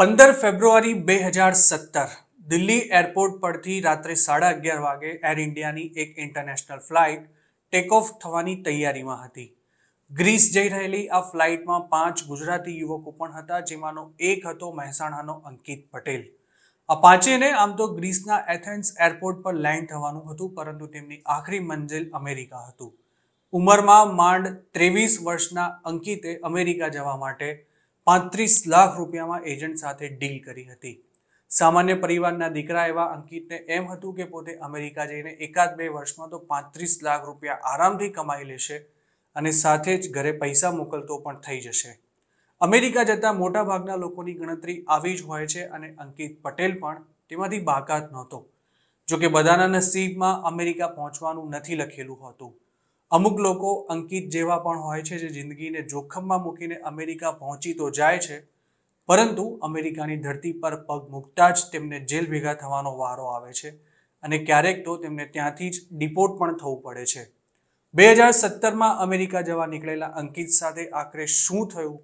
પંદર ફેબ્રુઆરી બે હજાર સત્તર દિલ્હી એરપોર્ટ પરથી રાત્રે સાડા અગિયાર વાગે એર ઇન્ડિયાની એક ઇન્ટરનેશનલ ફ્લાઇટ ટેક ઓફ થવાની તૈયારીમાં હતી ગ્રીસ જઈ રહેલી આ ફ્લાઇટમાં પાંચ ગુજરાતી યુવકો પણ હતા જેમાંનો એક હતો મહેસાણાનો અંકિત પટેલ આ પાંચેને આમ તો ગ્રીસના એથેન્સ એરપોર્ટ પર લેન્ડ થવાનું હતું પરંતુ તેમની આખરી મંજિલ અમેરિકા હતું ઉંમરમાં માંડ ત્રેવીસ વર્ષના અંકિતે અમેરિકા જવા માટે પાંત્રીસ લાખ રૂપિયામાં એજન્ટ સાથે ડીલ કરી હતી સામાન્ય પરિવારના દીકરા એવા અંકિતને એમ હતું કે પોતે અમેરિકા જઈને એકાદ બે વર્ષમાં તો પાંત્રીસ લાખ રૂપિયા આરામથી કમાઈ લેશે અને સાથે જ ઘરે પૈસા મોકલતો પણ થઈ જશે અમેરિકા જતા મોટાભાગના લોકોની ગણતરી આવી જ હોય છે અને અંકિત પટેલ પણ તેમાંથી બાકાત નહોતો જોકે બધાના નસીબમાં અમેરિકા પહોંચવાનું નથી લખેલું હોતું અમુક લોકો અંકિત જેવા પણ હોય છે જે જિંદગીને જોખમમાં મૂકીને અમેરિકા પહોંચી તો જાય છે પરંતુ અમેરિકાની ધરતી પર પગ મૂકતા જ તેમને જેલ ભેગા થવાનો વારો આવે છે અને ક્યારેક તો તેમને ત્યાંથી જ ડિપોર્ટ પણ થવું પડે છે બે હજાર સત્તરમાં અમેરિકા જવા નીકળેલા અંકિત સાથે આખરે શું થયું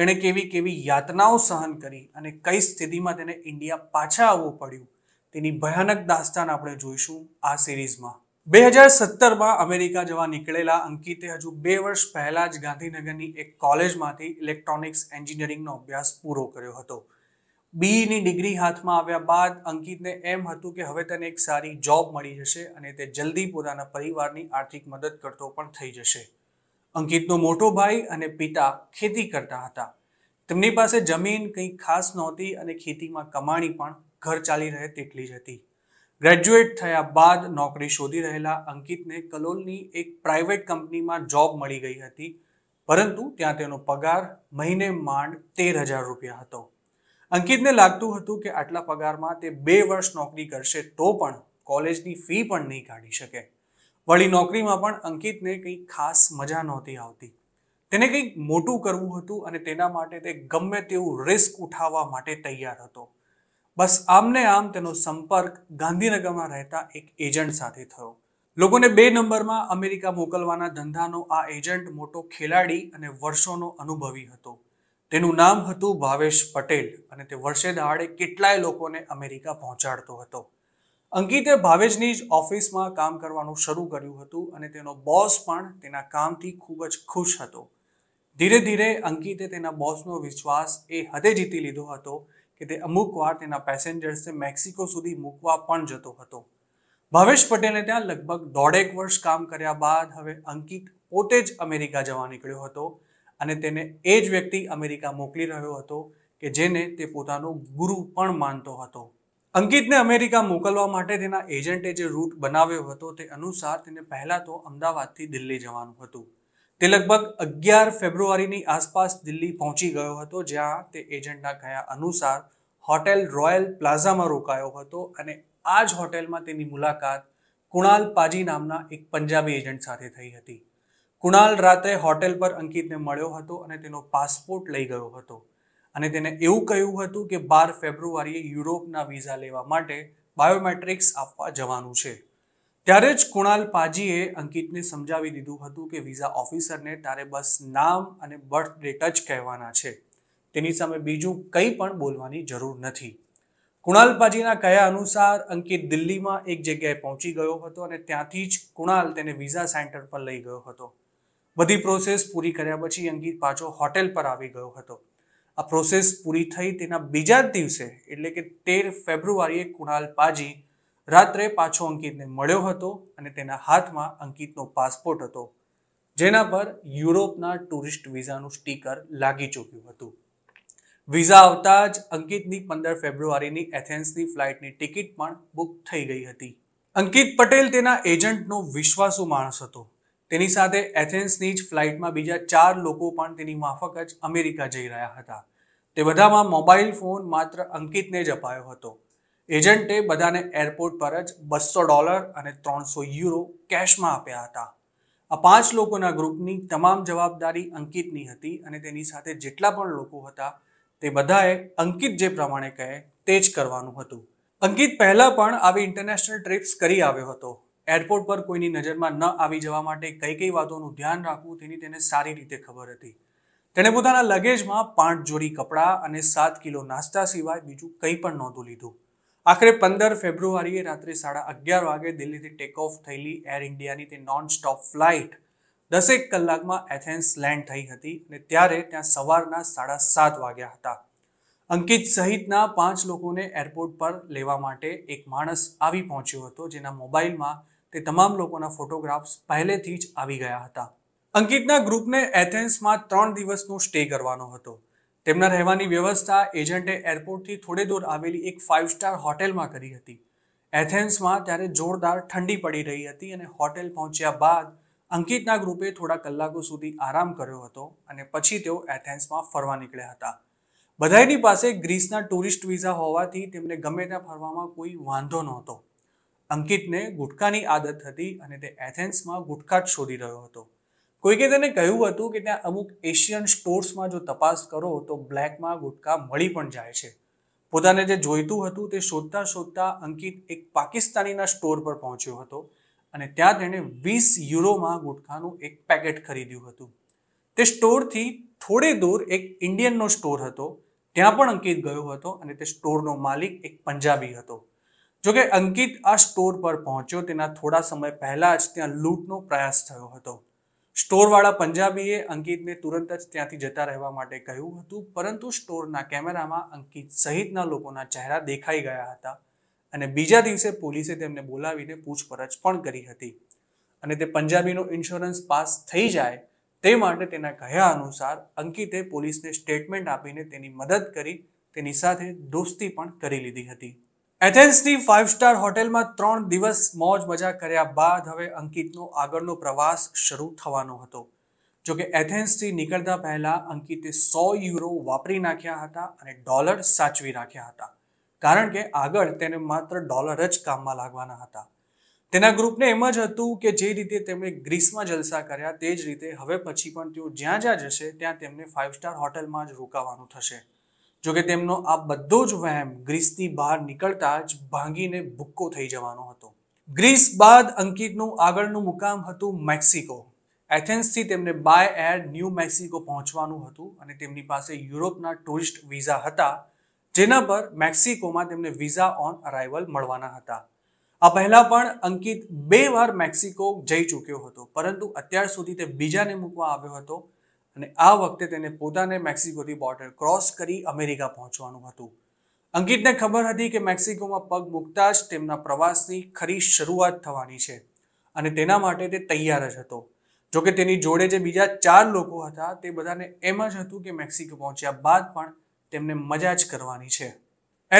તેણે કેવી કેવી યાતનાઓ સહન કરી અને કઈ સ્થિતિમાં તેને ઇન્ડિયા પાછા આવવું પડ્યું તેની ભયાનક દાસ્તાન આપણે જોઈશું આ સિરીઝમાં બે હજાર સત્તરમાં અમેરિકા જવા નીકળેલા અંકિતે હજુ બે વર્ષ પહેલા જ ગાંધીનગરની એક કોલેજમાંથી ઇલેક્ટ્રોનિક્સ એન્જિનિયરિંગનો અભ્યાસ પૂરો કર્યો હતો બીઈની ડિગ્રી હાથમાં આવ્યા બાદ અંકિતને એમ હતું કે હવે તેને એક સારી જોબ મળી જશે અને તે જલ્દી પોતાના પરિવારની આર્થિક મદદ કરતો પણ થઈ જશે અંકિતનો મોટો ભાઈ અને પિતા ખેતી કરતા હતા તેમની પાસે જમીન કંઈ ખાસ નહોતી અને ખેતીમાં કમાણી પણ ઘર ચાલી રહે તેટલી જ હતી ગ્રેજ્યુએટ થયા બાદ નોકરી શોધી રહેલા અંકિતને કલોલની એક પ્રાઇવેટ કંપનીમાં જોબ મળી ગઈ હતી પરંતુ ત્યાં તેનો પગાર મહિને માંડ તેર હજાર રૂપિયા હતો અંકિતને લાગતું હતું કે આટલા પગારમાં તે બે વર્ષ નોકરી કરશે તો પણ કોલેજની ફી પણ નહીં કાઢી શકે વળી નોકરીમાં પણ અંકિતને કંઈ ખાસ મજા નહોતી આવતી તેને કંઈક મોટું કરવું હતું અને તેના માટે તે ગમે તેવું રિસ્ક ઉઠાવવા માટે તૈયાર હતો બસ આમને આમ તેનો સંપર્ક ગાંધીનગરમાં રહેતા એક એજન્ટ સાથે થયો લોકોને બે નંબરમાં અમેરિકા મોકલવાના ધંધાનો આ એજન્ટ મોટો ખેલાડી અને વર્ષોનો અનુભવી હતો તેનું નામ હતું ભાવેશ પટેલ અને તે વર્ષે દહાડે કેટલાય લોકોને અમેરિકા પહોંચાડતો હતો અંકિતે ભાવેશની જ ઓફિસમાં કામ કરવાનું શરૂ કર્યું હતું અને તેનો બોસ પણ તેના કામથી ખૂબ જ ખુશ હતો ધીરે ધીરે અંકિતે તેના બોસનો વિશ્વાસ એ હદે જીતી લીધો હતો કે તે અમુક વાર તેના પેસેન્જર્સને મેક્સિકો સુધી મૂકવા પણ જતો હતો ભાવેશ પટેલે ત્યાં લગભગ દોઢેક વર્ષ કામ કર્યા બાદ હવે અંકિત પોતે જ અમેરિકા જવા નીકળ્યો હતો અને તેને એ જ વ્યક્તિ અમેરિકા મોકલી રહ્યો હતો કે જેને તે પોતાનો ગુરુ પણ માનતો હતો અંકિતને અમેરિકા મોકલવા માટે તેના એજન્ટે જે રૂટ બનાવ્યો હતો તે અનુસાર તેને પહેલાં તો અમદાવાદથી દિલ્હી જવાનું હતું તે લગભગ અગિયાર ફેબ્રુઆરીની આસપાસ દિલ્હી પહોંચી ગયો હતો જ્યાં તે એજન્ટના કહ્યા અનુસાર હોટેલ રોયલ પ્લાઝામાં રોકાયો હતો અને આ જ હોટેલમાં તેની મુલાકાત કુણાલ પાજી નામના એક પંજાબી એજન્ટ સાથે થઈ હતી કુણાલ રાત્રે હોટેલ પર અંકિતને મળ્યો હતો અને તેનો પાસપોર્ટ લઈ ગયો હતો અને તેને એવું કહ્યું હતું કે બાર ફેબ્રુઆરીએ યુરોપના વિઝા લેવા માટે બાયોમેટ્રિક્સ આપવા જવાનું છે ત્યારે જ કુણાલ પાજીએ અંકિતને સમજાવી દીધું હતું કે વિઝા ઓફિસરને તારે બસ નામ અને બર્થ ડેટ જ કહેવાના છે તેની સામે બીજું કંઈ પણ બોલવાની જરૂર નથી કુણાલ પાજીના કહ્યા અનુસાર અંકિત દિલ્હીમાં એક જગ્યાએ પહોંચી ગયો હતો અને ત્યાંથી જ કુણાલ તેને વિઝા સેન્ટર પર લઈ ગયો હતો બધી પ્રોસેસ પૂરી કર્યા પછી અંકિત પાછો હોટેલ પર આવી ગયો હતો આ પ્રોસેસ પૂરી થઈ તેના બીજા જ દિવસે એટલે કે તેર ફેબ્રુઆરીએ કુણાલ પાજી રાત્રે પાછો અંકિતને મળ્યો હતો અને તેના હાથમાં અંકિતનો પાસપોર્ટ હતો જેના પર યુરોપના ટુરિસ્ટ વિઝાનું સ્ટીકર લાગી ચૂક્યું હતું વિઝા આવતા જ અંકિતની પંદર ફેબ્રુઆરીની એથેન્સની ફ્લાઇટની ટિકિટ પણ બુક થઈ ગઈ હતી અંકિત પટેલ તેના એજન્ટનો વિશ્વાસુ માણસ હતો તેની સાથે એથેન્સની જ ફ્લાઇટમાં બીજા ચાર લોકો પણ તેની માફક જ અમેરિકા જઈ રહ્યા હતા તે બધામાં મોબાઈલ ફોન માત્ર અંકિતને જ અપાયો હતો એજન્ટે બધાને એરપોર્ટ પર જ બસો ડોલર અને ત્રણસો યુરો કેશમાં આપ્યા હતા આ પાંચ લોકોના ગ્રુપની તમામ જવાબદારી અંકિતની હતી અને તેની સાથે જેટલા પણ લોકો હતા તે બધાએ અંકિત જે પ્રમાણે કહે તે જ કરવાનું હતું અંકિત પહેલાં પણ આવી ઇન્ટરનેશનલ ટ્રીપ્સ કરી આવ્યો હતો એરપોર્ટ પર કોઈની નજરમાં ન આવી જવા માટે કઈ કઈ વાતોનું ધ્યાન રાખવું તેની તેને સારી રીતે ખબર હતી તેણે પોતાના લગેજમાં પાંચ જોડી કપડાં અને સાત કિલો નાસ્તા સિવાય બીજું કંઈ પણ નહોતું લીધું આખરે પંદર ફેબ્રુઆરીએ રાત્રે સાડા અગિયાર વાગે દિલ્હીથી ટેક ઓફ થયેલી એર ઇન્ડિયાની તે નોન સ્ટોપ ફ્લાઇટ દસેક કલાકમાં એથેન્સ લેન્ડ થઈ હતી અને ત્યારે ત્યાં સવારના સાડા સાત વાગ્યા હતા અંકિત સહિતના પાંચ લોકોને એરપોર્ટ પર લેવા માટે એક માણસ આવી પહોંચ્યો હતો જેના મોબાઈલમાં તે તમામ લોકોના ફોટોગ્રાફ્સ પહેલેથી જ આવી ગયા હતા અંકિતના ગ્રુપને એથેન્સમાં ત્રણ દિવસનો સ્ટે કરવાનો હતો તેમના રહેવાની વ્યવસ્થા એજન્ટે એરપોર્ટથી થોડે દૂર આવેલી એક ફાઇવ સ્ટાર હોટેલમાં કરી હતી એથેન્સમાં ત્યારે જોરદાર ઠંડી પડી રહી હતી અને હોટેલ પહોંચ્યા બાદ અંકિતના ગ્રુપે થોડા કલાકો સુધી આરામ કર્યો હતો અને પછી તેઓ એથેન્સમાં ફરવા નીકળ્યા હતા બધાયની પાસે ગ્રીસના ટુરિસ્ટ વિઝા હોવાથી તેમને ગમે ત્યાં ફરવામાં કોઈ વાંધો નહોતો અંકિતને ગુટકાની આદત હતી અને તે એથેન્સમાં ગુટકા જ શોધી રહ્યો હતો કોઈકે તેને કહ્યું હતું કે ત્યાં અમુક એશિયન સ્ટોર્સમાં જો તપાસ કરો તો બ્લેકમાં ગુટકા મળી પણ જાય છે પોતાને જે જોઈતું હતું તે શોધતા શોધતા અંકિત એક પાકિસ્તાનીના સ્ટોર પર પહોંચ્યો હતો અને ત્યાં તેણે વીસ યુરોમાં ગુટખાનું એક પેકેટ ખરીદ્યું હતું તે સ્ટોરથી થોડે દૂર એક ઇન્ડિયનનો સ્ટોર હતો ત્યાં પણ અંકિત ગયો હતો અને તે સ્ટોરનો માલિક એક પંજાબી હતો જોકે અંકિત આ સ્ટોર પર પહોંચ્યો તેના થોડા સમય પહેલાં જ ત્યાં લૂંટનો પ્રયાસ થયો હતો સ્ટોરવાળા પંજાબીએ અંકિતને તુરંત જ ત્યાંથી જતા રહેવા માટે કહ્યું હતું પરંતુ સ્ટોરના કેમેરામાં અંકિત સહિતના લોકોના ચહેરા દેખાઈ ગયા હતા અને બીજા દિવસે પોલીસે તેમને બોલાવીને પૂછપરછ પણ કરી હતી અને તે પંજાબીનો ઇન્સ્યોરન્સ પાસ થઈ જાય તે માટે તેના કહ્યા અનુસાર અંકિતે પોલીસને સ્ટેટમેન્ટ આપીને તેની મદદ કરી તેની સાથે દોસ્તી પણ કરી લીધી હતી એથેન્સની ફાઇવ સ્ટાર હોટેલમાં ત્રણ દિવસ મોજ મજા કર્યા બાદ હવે અંકિતનો આગળનો પ્રવાસ શરૂ થવાનો હતો જોકે એથેન્સથી નીકળતા પહેલા અંકિતે સો યુરો વાપરી નાખ્યા હતા અને ડોલર સાચવી નાખ્યા હતા કારણ કે આગળ તેને માત્ર ડોલર જ કામમાં લાગવાના હતા તેના ગ્રુપને એમ જ હતું કે જે રીતે તેમણે ગ્રીસમાં જલસા કર્યા તે જ રીતે હવે પછી પણ તેઓ જ્યાં જ્યાં જશે ત્યાં તેમને ફાઇવ સ્ટાર હોટેલમાં જ રોકાવાનું થશે જોકે તેમનો આ બધો જ વહેમ ગ્રીસથી બહાર નીકળતા જ ભાંગીને ભૂક્કો થઈ જવાનો હતો ગ્રીસ બાદ અંકિતનું આગળનું મુકામ હતું મેક્સિકો એથેન્સથી તેમને બાય એર ન્યૂ મેક્સિકો પહોંચવાનું હતું અને તેમની પાસે યુરોપના ટુરિસ્ટ વિઝા હતા જેના પર મેક્સિકોમાં તેમને વિઝા ઓન અરાઇવલ મળવાના હતા આ પહેલાં પણ અંકિત બે વાર મેક્સિકો જઈ ચૂક્યો હતો પરંતુ અત્યાર સુધી તે બીજાને મૂકવા આવ્યો હતો અને આ વખતે તેને પોતાને મેક્સિકોથી બોર્ડર ક્રોસ કરી અમેરિકા પહોંચવાનું હતું અંકિતને ખબર હતી કે મેક્સિકોમાં પગ મૂકતા જ તેમના પ્રવાસની ખરી શરૂઆત થવાની છે અને તેના માટે તે તૈયાર જ હતો જોકે તેની જોડે જે બીજા ચાર લોકો હતા તે બધાને એમ જ હતું કે મેક્સિકો પહોંચ્યા બાદ પણ તેમને મજા જ કરવાની છે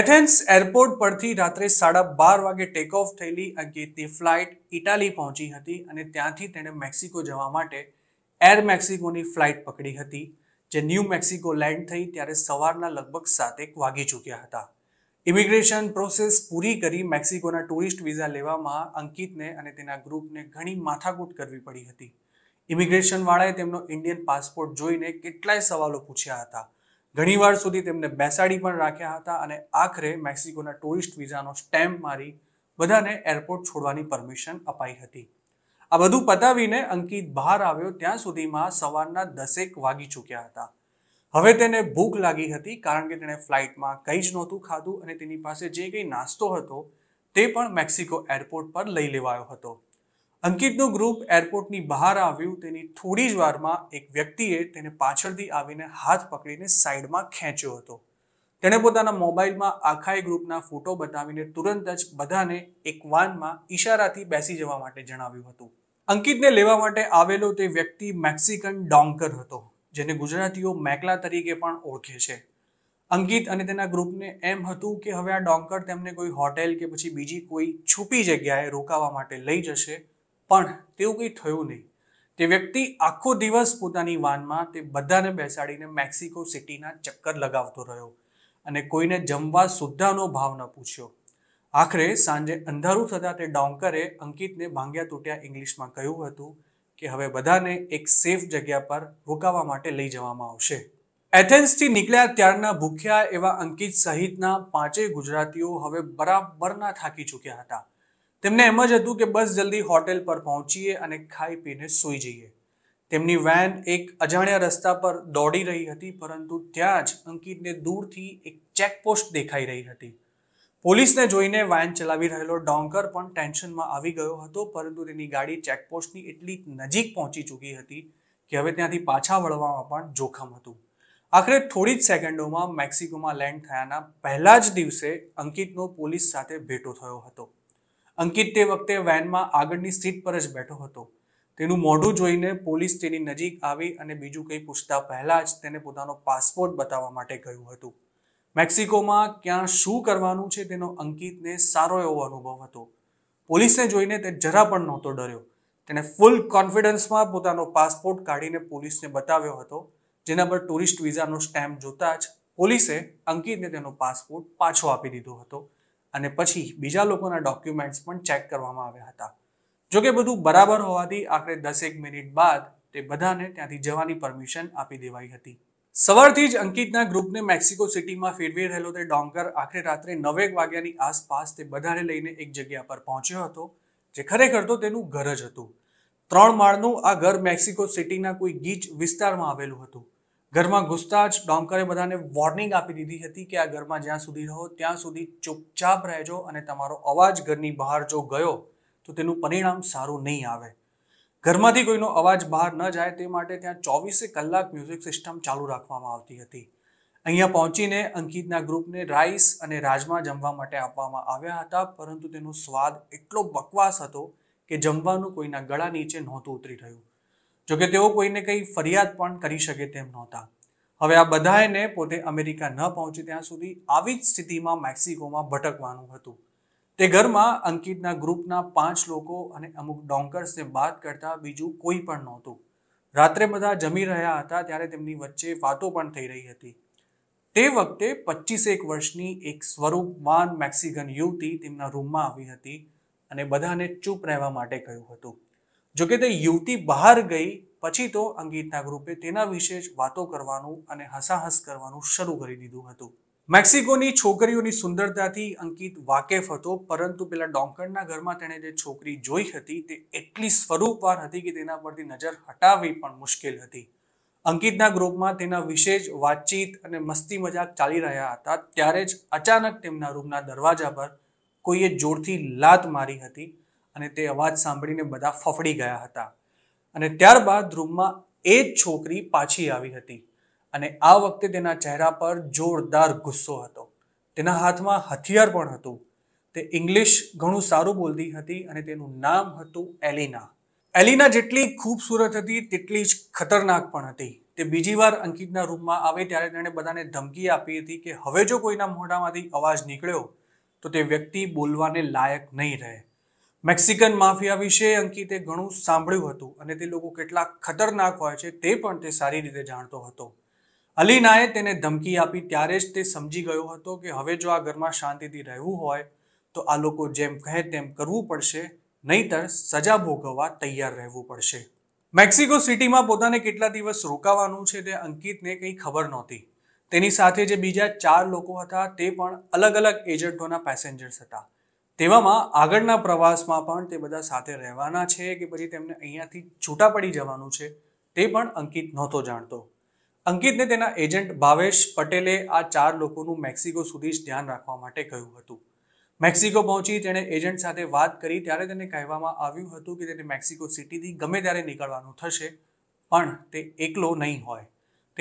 એથેન્સ એરપોર્ટ પરથી રાત્રે સાડા બાર વાગે ટેક ઓફ થયેલી અંકિતની ફ્લાઇટ ઇટાલી પહોંચી હતી અને ત્યાંથી તેણે મેક્સિકો જવા માટે એર મેક્સિકોની ફ્લાઇટ પકડી હતી જે ન્યૂ મેક્સિકો લેન્ડ થઈ ત્યારે સવારના લગભગ સાતેક વાગી ચૂક્યા હતા ઇમિગ્રેશન પ્રોસેસ પૂરી કરી મેક્સિકોના ટુરિસ્ટ વિઝા લેવામાં અંકિતને અને તેના ગ્રુપને ઘણી માથાકૂટ કરવી પડી હતી ઇમિગ્રેશનવાળાએ તેમનો ઇન્ડિયન પાસપોર્ટ જોઈને કેટલાય સવાલો પૂછ્યા હતા ઘણીવાર સુધી તેમને બેસાડી પણ રાખ્યા હતા અને આખરે મેક્સિકોના ટુરિસ્ટ વિઝાનો સ્ટેમ્પ મારી બધાને એરપોર્ટ છોડવાની પરમિશન અપાઈ હતી આ બધું પતાવીને અંકિત બહાર આવ્યો ત્યાં સુધીમાં સવારના દસેક વાગી ચૂક્યા હતા હવે તેને ભૂખ લાગી હતી કારણ કે તેણે ફ્લાઇટમાં કંઈ જ નહોતું ખાધું અને તેની પાસે જે કંઈ નાસ્તો હતો તે પણ મેક્સિકો એરપોર્ટ પર લઈ લેવાયો હતો અંકિતનું ગ્રુપ એરપોર્ટની બહાર આવ્યું તેની થોડી જ વારમાં એક વ્યક્તિએ તેને પાછળથી આવીને હાથ પકડીને સાઈડમાં ખેંચ્યો હતો તેણે પોતાના મોબાઈલમાં આખાય ગ્રુપના ફોટો બતાવીને તુરંત જ બધાને એક વાનમાં ઈશારાથી બેસી જવા માટે જણાવ્યું હતું અંકિતને લેવા માટે આવેલો તે વ્યક્તિ મેક્સિકન ડોંકર હતો જેને ગુજરાતીઓ મેકલા તરીકે પણ ઓળખે છે અંકિત અને તેના ગ્રુપને એમ હતું કે હવે આ ડોંકર તેમને કોઈ હોટેલ કે પછી બીજી કોઈ છુપી જગ્યાએ રોકાવા માટે લઈ જશે પણ તેવું કંઈ થયું નહીં તે વ્યક્તિ આખો દિવસ પોતાની વાનમાં તે બધાને બેસાડીને મેક્સિકો સિટીના ચક્કર લગાવતો રહ્યો અને કોઈને જમવા સુદ્ધાનો ભાવ ન પૂછ્યો આખરે સાંજે અંધારું થતાં તે ડોંકરે અંકિતને ભાંગ્યા તૂટ્યા ઇંગ્લિશમાં કહ્યું હતું કે હવે બધાને એક સેફ જગ્યા પર રોકાવા માટે લઈ જવામાં આવશે એથેન્સથી નીકળ્યા ત્યારના ભૂખ્યા એવા અંકિત સહિતના પાંચેય ગુજરાતીઓ હવે બરાબરના થાકી ચૂક્યા હતા તેમને એમ જ હતું કે બસ જલ્દી હોટેલ પર પહોંચીએ અને ખાઈ પીને સૂઈ જઈએ તેમની વેન એક અજાણ્યા રસ્તા પર દોડી રહી હતી પરંતુ ત્યાં જ અંકિતને દૂરથી એક ચેકપોસ્ટ દેખાઈ રહી હતી પોલીસને જોઈને વાહન ચલાવી રહેલો ડોંગર પણ ટેન્શનમાં આવી ગયો હતો પરંતુ તેની ગાડી ચેકપોસ્ટની એટલી નજીક પહોંચી ચૂકી હતી કે હવે ત્યાંથી પાછા વળવામાં પણ જોખમ હતું આખરે થોડી જ સેકન્ડોમાં મેક્સિકોમાં લેન્ડ થયાના પહેલા જ દિવસે અંકિતનો પોલીસ સાથે ભેટો થયો હતો અંકિત તે વખતે વેનમાં આગળની સીટ પર જ બેઠો હતો તેનું મોઢું જોઈને પોલીસ તેની નજીક આવી અને બીજું કંઈ પૂછતા પહેલાં જ તેને પોતાનો પાસપોર્ટ બતાવવા માટે કહ્યું હતું મેક્સિકોમાં ક્યાં શું કરવાનું છે તેનો અંકિતને સારો એવો અનુભવ હતો પોલીસને જોઈને તે જરા પણ નહોતો ડર્યો તેણે ફૂલ કોન્ફિડન્સમાં પોતાનો પાસપોર્ટ કાઢીને પોલીસને બતાવ્યો હતો જેના પર ટુરિસ્ટ વિઝાનો સ્ટેમ્પ જોતા જ પોલીસે અંકિતને તેનો પાસપોર્ટ પાછો આપી દીધો હતો અને પછી બીજા લોકોના ડોક્યુમેન્ટ્સ પણ ચેક કરવામાં આવ્યા હતા જોકે બધું બરાબર હોવાથી આખરે દસેક મિનિટ બાદ તે બધાને ત્યાંથી જવાની પરમિશન આપી દેવાઈ હતી સવારથી જ અંકિતના ગ્રુપને મેક્સિકો સિટીમાં ફેરવી રહેલો તે ડોંગર આખરે રાત્રે નવેક વાગ્યાની આસપાસ તે બધાને લઈને એક જગ્યા પર પહોંચ્યો હતો જે ખરેખર તો તેનું ઘર જ હતું ત્રણ માળનું આ ઘર મેક્સિકો સિટીના કોઈ ગીચ વિસ્તારમાં આવેલું હતું ઘરમાં ઘૂસતા જ ડોંકરે બધાને વોર્નિંગ આપી દીધી હતી કે આ ઘરમાં જ્યાં સુધી રહો ત્યાં સુધી ચૂપચાપ રહેજો અને તમારો અવાજ ઘરની બહાર જો ગયો તો તેનું પરિણામ સારું નહીં આવે ઘરમાંથી કોઈનો અવાજ બહાર ન જાય તે માટે ત્યાં ચોવીસે કલાક મ્યુઝિક સિસ્ટમ ચાલુ રાખવામાં આવતી હતી અહીંયા પહોંચીને અંકિતના ગ્રુપને રાઈસ અને રાજમા જમવા માટે આપવામાં આવ્યા હતા પરંતુ તેનો સ્વાદ એટલો બકવાસ હતો કે જમવાનું કોઈના ગળા નીચે નહોતું ઉતરી રહ્યું જોકે તેઓ કોઈને કંઈ ફરિયાદ પણ કરી શકે તેમ નહોતા હવે આ બધાએને પોતે અમેરિકા ન પહોંચે ત્યાં સુધી આવી જ સ્થિતિમાં મેક્સિકોમાં ભટકવાનું હતું તે ઘરમાં અંકિતના ગ્રુપના પાંચ લોકો અને અમુક ડોન્કર્સને બાદ કરતાં બીજું કોઈ પણ નહોતું રાત્રે બધા જમી રહ્યા હતા ત્યારે તેમની વચ્ચે વાતો પણ થઈ રહી હતી તે વખતે પચીસેક વર્ષની એક સ્વરૂપવાન મેક્સિકન યુવતી તેમના રૂમમાં આવી હતી અને બધાને ચૂપ રહેવા માટે કહ્યું હતું જોકે તે યુવતી બહાર ગઈ પછી તો અંકિતના ગ્રુપે તેના વિશે જ વાતો કરવાનું અને હસાહસ કરવાનું શરૂ કરી દીધું હતું મેક્સિકોની છોકરીઓની સુંદરતાથી અંકિત વાકેફ હતો પરંતુ પેલા ડોંકણના ઘરમાં તેણે જે છોકરી જોઈ હતી તે એટલી સ્વરૂપવાર હતી કે તેના પરથી નજર હટાવવી પણ મુશ્કેલ હતી અંકિતના ગ્રુપમાં તેના વિશે જ વાતચીત અને મસ્તી મજાક ચાલી રહ્યા હતા ત્યારે જ અચાનક તેમના રૂમના દરવાજા પર કોઈએ જોરથી લાત મારી હતી અને તે અવાજ સાંભળીને બધા ફફડી ગયા હતા અને ત્યારબાદ રૂમમાં એ જ છોકરી પાછી આવી હતી અને આ વખતે તેના ચહેરા પર જોરદાર ગુસ્સો હતો તેના હાથમાં હથિયાર પણ હતું તે ઇંગ્લિશ ઘણું સારું બોલતી હતી અને તેનું નામ હતું એલિના એલિના જેટલી ખૂબસૂરત હતી તેટલી જ ખતરનાક પણ હતી તે બીજી વાર અંકિતના રૂમમાં આવે ત્યારે તેણે બધાને ધમકી આપી હતી કે હવે જો કોઈના મોઢામાંથી અવાજ નીકળ્યો તો તે વ્યક્તિ બોલવાને લાયક નહીં રહે મેક્સિકન માફિયા વિશે અંકિતે ઘણું સાંભળ્યું હતું અને તે લોકો કેટલા ખતરનાક હોય છે તે પણ તે સારી રીતે જાણતો હતો અલીનાએ તેને ધમકી આપી ત્યારે જ તે સમજી ગયો હતો કે હવે જો આ ઘરમાં શાંતિથી રહેવું હોય તો આ લોકો જેમ કહે તેમ કરવું પડશે નહીતર સજા ભોગવવા તૈયાર રહેવું પડશે મેક્સિકો સિટીમાં પોતાને કેટલા દિવસ રોકાવાનું છે તે અંકિતને કંઈ ખબર નહોતી તેની સાથે જે બીજા ચાર લોકો હતા તે પણ અલગ અલગ એજન્ટોના પેસેન્જર્સ હતા તેવામાં આગળના પ્રવાસમાં પણ તે બધા સાથે રહેવાના છે કે પછી તેમને અહીંયાથી છૂટા પડી જવાનું છે તે પણ અંકિત નહોતો જાણતો અંકિતને તેના એજન્ટ ભાવેશ પટેલે આ ચાર લોકોનું મેક્સિકો સુધી જ ધ્યાન રાખવા માટે કહ્યું હતું મેક્સિકો પહોંચી તેણે એજન્ટ સાથે વાત કરી ત્યારે તેને કહેવામાં આવ્યું હતું કે તેને મેક્સિકો સિટીથી ગમે ત્યારે નીકળવાનું થશે પણ તે એકલો નહીં હોય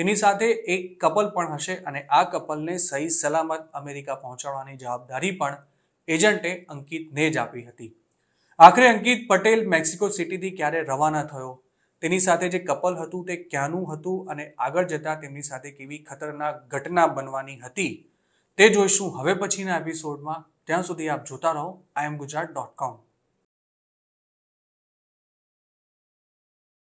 તેની સાથે એક કપલ પણ હશે અને આ કપલને સહી સલામત અમેરિકા પહોંચાડવાની જવાબદારી પણ એજન્ટે અંકિતને જ આપી હતી આખરે અંકિત પટેલ મેક્સિકો સિટીથી ક્યારે રવાના થયો તેની સાથે જે કપલ હતું તે ક્યાંનું હતું અને આગળ જતા તેમની સાથે કેવી ખતરનાક ઘટના બનવાની હતી તે જોઈશું હવે પછીના એપિસોડમાં ત્યાં સુધી આપ જોતા રહો આઈ એમ ગુજરાત ડોટ કોમ